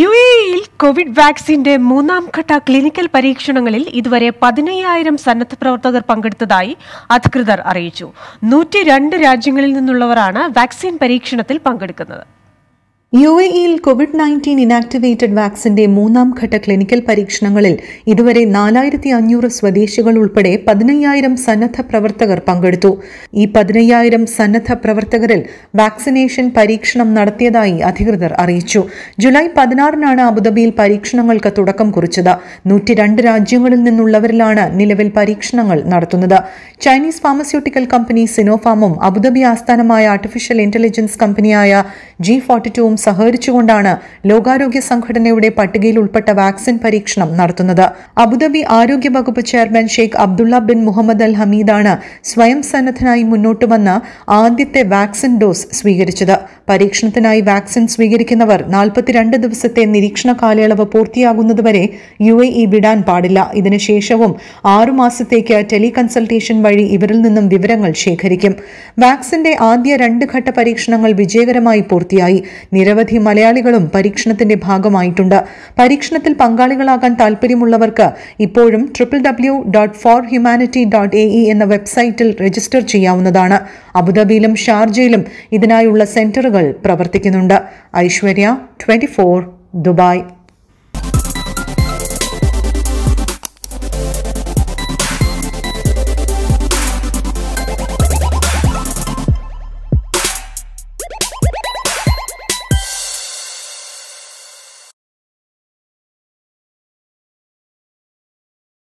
U എയിൽ Covid വാക്സിന്റെ മൂന്നാം ഘട്ട ക്ലിനിക്കൽ പരീക്ഷണങ്ങളിൽ ഇതുവരെ പതിനയ്യായിരം സന്നദ്ധ പ്രവർത്തകർ പങ്കെടുത്തതായി അധികൃതർ അറിയിച്ചു നൂറ്റി രാജ്യങ്ങളിൽ നിന്നുള്ളവരാണ് വാക്സിൻ പരീക്ഷണത്തിൽ പങ്കെടുക്കുന്നത് യു എ ഇയിൽ കോവിഡ് നയൻറ്റീൻ ഇനാക്ടിവേറ്റഡ് വാക്സിന്റെ മൂന്നാം ഘട്ട ക്ലിനിക്കൽ പരീക്ഷണങ്ങളിൽ ഇതുവരെ നാലായിരത്തി അഞ്ഞൂറ് സ്വദേശികൾ ഉൾപ്പെടെ പതിനയ്യായിരം സന്നദ്ധ പ്രവർത്തകർ പങ്കെടുത്തു ഈ പതിനയ്യായിരം സന്നദ്ധ പ്രവർത്തകരിൽ വാക്സിനേഷൻ പരീക്ഷണം നടത്തിയതായി അധികൃതർ അറിയിച്ചു ജൂലൈ പതിനാറിനാണ് അബുദാബിയിൽ പരീക്ഷണങ്ങൾക്ക് തുടക്കം കുറിച്ചത് രണ്ട് രാജ്യങ്ങളിൽ നിന്നുള്ളവരിലാണ് നിലവിൽ പരീക്ഷണങ്ങൾ നടത്തുന്നത് ചൈനീസ് ഫാർമസ്യൂട്ടിക്കൽ കമ്പനി സിനോഫാമും അബുദാബി ആസ്ഥാനമായ ആർട്ടിഫിഷ്യൽ ഇന്റലിജൻസ് കമ്പനിയായ ജി ടുവും സഹകരിച്ചുകൊണ്ടാണ് ലോകാരോഗ്യ സംഘടനയുടെ പട്ടികയിൽ ഉൾപ്പെട്ട വാക്സിൻ പരീക്ഷണം നടത്തുന്നത് അബുദാബി ആരോഗ്യ വകുപ്പ് chairman Sheikh Abdullah bin Mohammed Al ഹമീദാണ് സ്വയം സന്നദ്ധനായി മുന്നോട്ട് വന്ന ആദ്യത്തെ വാക്സിൻ ഡോസ് സ്വീകരിച്ചത് പരീക്ഷണത്തിനായി വാക്സിൻ സ്വീകരിക്കുന്നവർ നാൽപ്പത്തിരണ്ട് ദിവസത്തെ നിരീക്ഷണ കാലയളവ് പൂർത്തിയാകുന്നതുവരെ യു എ ഇ വിടാൻ പാടില്ല ഇതിനുശേഷവും ആറുമാസത്തേക്ക് ടെലി കൺസൾട്ടേഷൻ വഴി ഇവരിൽ നിന്നും വിവരങ്ങൾ ശേഖരിക്കും വാക്സിന്റെ ആദ്യ രണ്ട് ഘട്ട പരീക്ഷണങ്ങൾ വിജയകരമായി പൂർത്തി പൂർത്തിയായി നിരവധി മലയാളികളും പരീക്ഷണത്തിന്റെ ഭാഗമായിട്ടുണ്ട് പരീക്ഷണത്തിൽ പങ്കാളികളാകാൻ താൽപ്പര്യമുള്ളവർക്ക് ഇപ്പോഴും triple W dot four humanity dot A E എന്ന വെബ്സൈറ്റിൽ രജിസ്റ്റർ ചെയ്യാവുന്നതാണ് അബുദാബിയിലും ഷാർജയിലും ഇതിനായുള്ള സെന്ററുകൾ പ്രവർത്തിക്കുന്നുണ്ട് ഐശ്വര്യ ട്വന്റി ദുബായ്